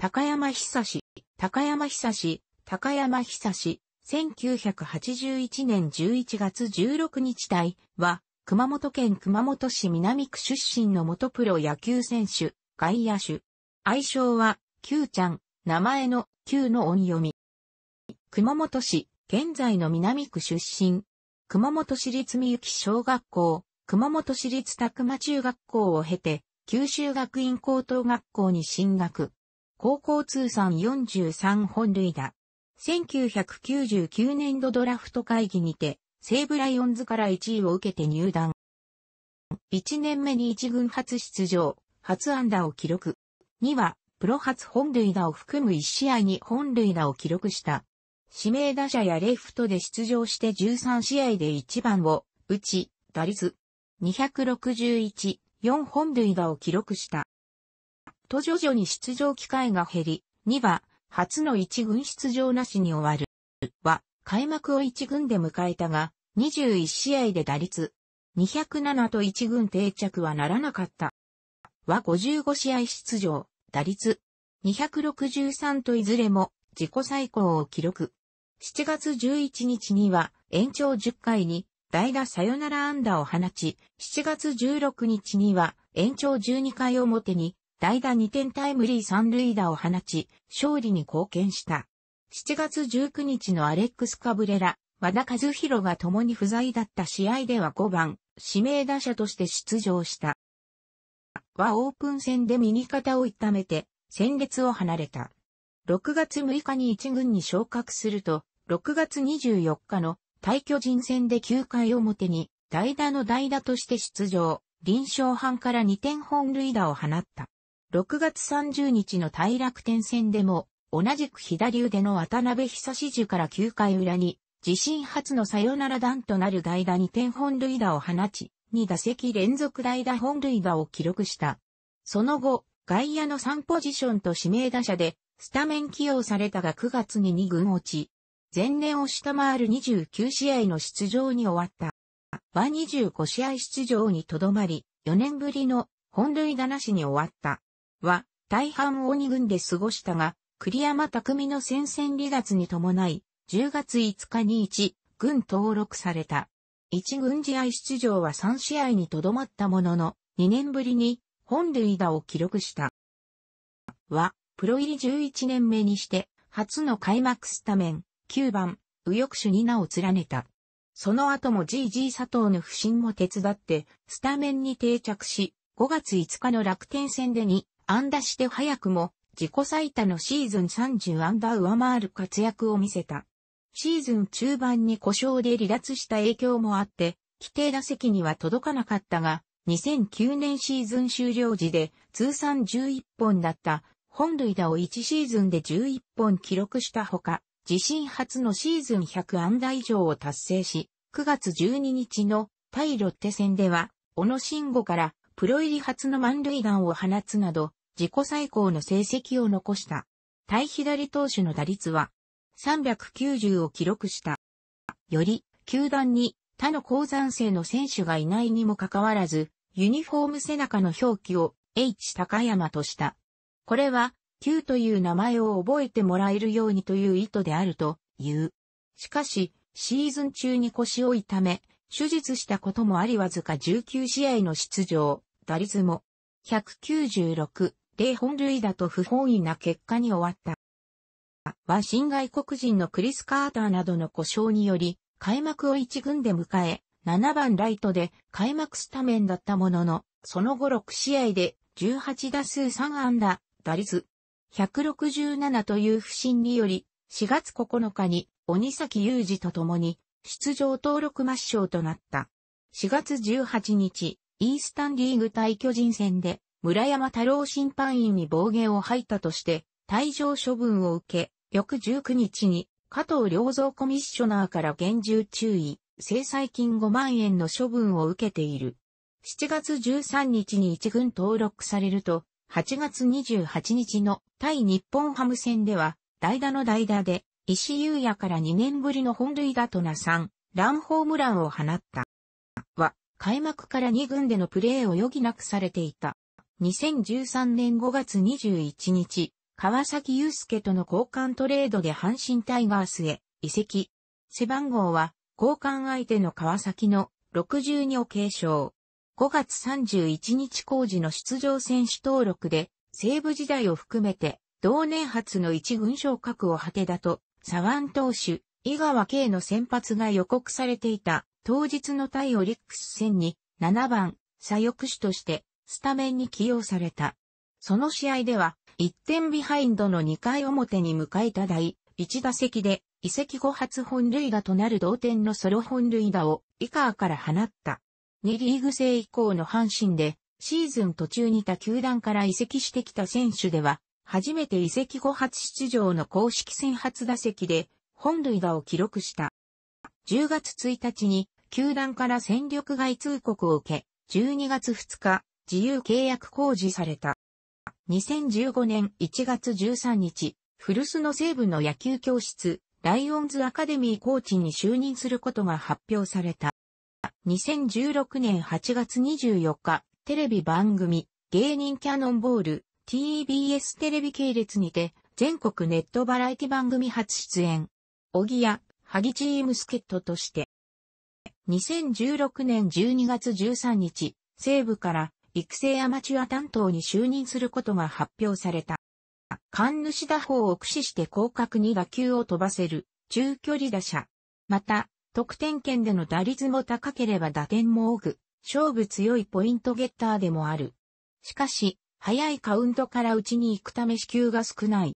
高山久志、高山久志、高山久志、1981年11月16日台は、熊本県熊本市南区出身の元プロ野球選手、外野手。愛称は、Q ちゃん、名前の Q の音読み。熊本市、現在の南区出身。熊本市立みゆき小学校、熊本市立宅間中学校を経て、九州学院高等学校に進学。高校通算43本塁打。1999年度ドラフト会議にて、西武ライオンズから1位を受けて入団。1年目に1軍初出場、初安打を記録。2は、プロ初本塁打を含む1試合に本塁打を記録した。指名打者やレフトで出場して13試合で1番を打ち、打率261、4本塁打を記録した。と徐々に出場機会が減り、2は、初の1軍出場なしに終わる。は、開幕を1軍で迎えたが、21試合で打率、207と1軍定着はならなかった。は55試合出場、打率、263といずれも自己最高を記録。7月11日には延長10回に代打サヨナラ安打を放ち、7月16日には延長12回表に代打2点タイムリー三塁打を放ち、勝利に貢献した。7月19日のアレックス・カブレラ、和田和弘が共に不在だった試合では5番、指名打者として出場した。はオープン戦で右肩を痛めて、戦列を離れた。6月6日に1軍に昇格すると、6月24日の対巨人戦で9回表に代打の代打として出場、臨床班から2点本塁打を放った。6月30日の大楽天戦でも、同じく左腕の渡辺久志樹から9回裏に、自身初のサヨナラ弾となる代打2点本塁打を放ち、2打席連続代打本塁打を記録した。その後、外野の3ポジションと指名打者で、スタメン起用されたが9月に2軍落ち、前年を下回る29試合の出場に終わった。は25試合出場にとどまり、4年ぶりの本塁打なしに終わった。は、大半鬼軍で過ごしたが、栗山匠の戦線離脱に伴い、10月5日に一軍登録された。一軍試合出場は3試合にとどまったものの、2年ぶりに本塁打を記録した。は、プロ入り11年目にして、初の開幕スタメン、9番、右翼手に名を連ねた。その後も GG 佐藤の不審も手伝って、スタメンに定着し、5月5日の楽天戦でに安打して早くも自己最多のシーズン30安打上回る活躍を見せた。シーズン中盤に故障で離脱した影響もあって、規定打席には届かなかったが、2009年シーズン終了時で通算11本だった本塁打を1シーズンで11本記録したほか、自身初のシーズン100安打以上を達成し、9月12日の対ロッテ戦では、小野慎吾からプロ入り初の満塁弾を放つなど、自己最高の成績を残した。対左投手の打率は390を記録した。より、球団に他の鉱山生の選手がいないにもかかわらず、ユニフォーム背中の表記を H 高山とした。これは、Q という名前を覚えてもらえるようにという意図であるという。しかし、シーズン中に腰を痛め、手術したこともありわずか19試合の出場、打率も196、0本塁打と不本意な結果に終わった。は新外国人のクリス・カーターなどの故障により、開幕を1軍で迎え、7番ライトで開幕スタメンだったものの、その後6試合で18打数3安打、打率167という不振により、4月9日に鬼崎裕二と共に出場登録抹消となった。4月18日、イースタンリーグ対巨人戦で村山太郎審判員に暴言を吐いたとして、退場処分を受け、翌19日に、加藤良造コミッショナーから厳重注意、制裁金5万円の処分を受けている。7月13日に一軍登録されると、8月28日の対日本ハム戦では、代打の代打で、石優也から2年ぶりの本塁打とな3、ランホームランを放った。は、開幕から2軍でのプレーを余儀なくされていた。2013年5月21日、川崎祐介との交換トレードで阪神タイガースへ移籍。背番号は交換相手の川崎の62を継承。5月31日工事の出場選手登録で西部時代を含めて同年初の一軍昇格を果てだと、左腕投手、井川慶の先発が予告されていた当日の対オリックス戦に7番左翼手としてスタメンに起用された。その試合では、1点ビハインドの2回表に迎えた第1打席で、移籍後初本塁打となる同点のソロ本塁打をカーから放った。2リーグ制以降の阪神で、シーズン途中に他球団から移籍してきた選手では、初めて移籍後初出場の公式戦初打席で、本塁打を記録した。10月1日に、球団から戦力外通告を受け、12月2日、自由契約公示された。2015年1月13日、古巣の西部の野球教室、ライオンズアカデミーコーチに就任することが発表された。2016年8月24日、テレビ番組、芸人キャノンボール、TBS テレビ系列にて、全国ネットバラエティ番組初出演。おぎや、はぎチーム助っ人として。2016年12月13日、西部から育成アマチュア担当に就任することが発表された。勘主打法を駆使して広角に打球を飛ばせる中距離打者。また、得点圏での打率も高ければ打点も多く、勝負強いポイントゲッターでもある。しかし、早いカウントから打ちに行くため支給が少ない。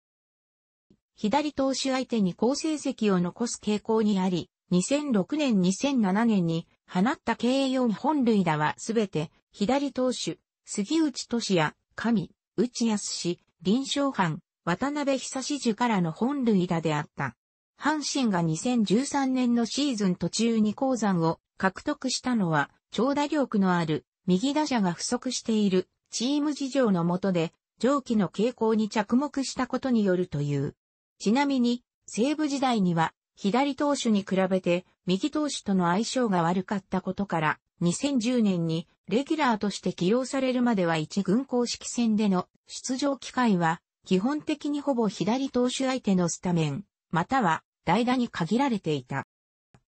左投手相手に好成績を残す傾向にあり、2006年2007年に放った計4本塁打はすべて左投手、杉内俊也、上、内康林昌藩、渡辺久志樹からの本塁打であった。阪神が2013年のシーズン途中に鉱山を獲得したのは、長打力のある右打者が不足しているチーム事情のもとで、上記の傾向に着目したことによるという。ちなみに、西部時代には左投手に比べて右投手との相性が悪かったことから、2010年にレギュラーとして起用されるまでは一軍公式戦での出場機会は、基本的にほぼ左投手相手のスタメン、または代打に限られていた。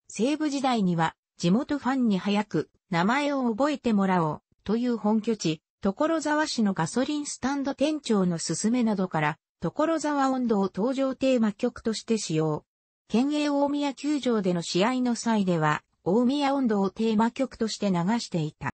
西武時代には地元ファンに早く名前を覚えてもらおうという本拠地、所沢市のガソリンスタンド店長の勧めなどから、所沢温度を登場テーマ曲として使用。県営大宮球場での試合の際では、大宮温度をテーマ曲として流していた。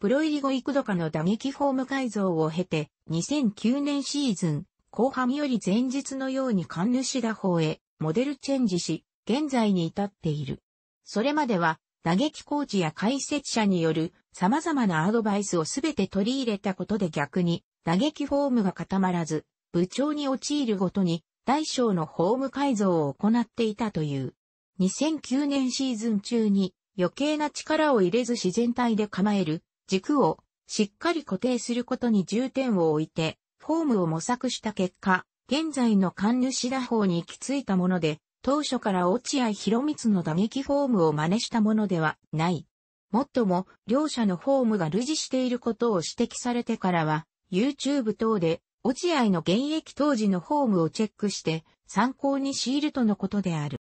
プロ入り後幾度かの打撃フォーム改造を経て、2009年シーズン、後半より前日のように神主打法へ、モデルチェンジし、現在に至っている。それまでは、打撃コーチや解説者による様々なアドバイスをすべて取り入れたことで逆に、打撃フォームが固まらず、部長に陥るごとに大小のホーム改造を行っていたという。2009年シーズン中に余計な力を入れず自然体で構える軸をしっかり固定することに重点を置いてフォームを模索した結果、現在の管主打法に行き着いたもので、当初から落合博光の打撃フォームを真似したものではない。もっとも、両者のフォームが類似していることを指摘されてからは、YouTube 等で落合の現役当時のフォームをチェックして参考にシールとのことである。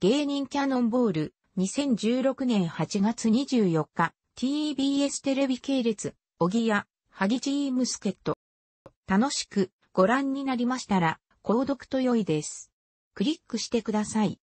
芸人キャノンボール2016年8月24日 TBS テレビ系列おぎや萩チームスケット楽しくご覧になりましたら購読と良いです。クリックしてください。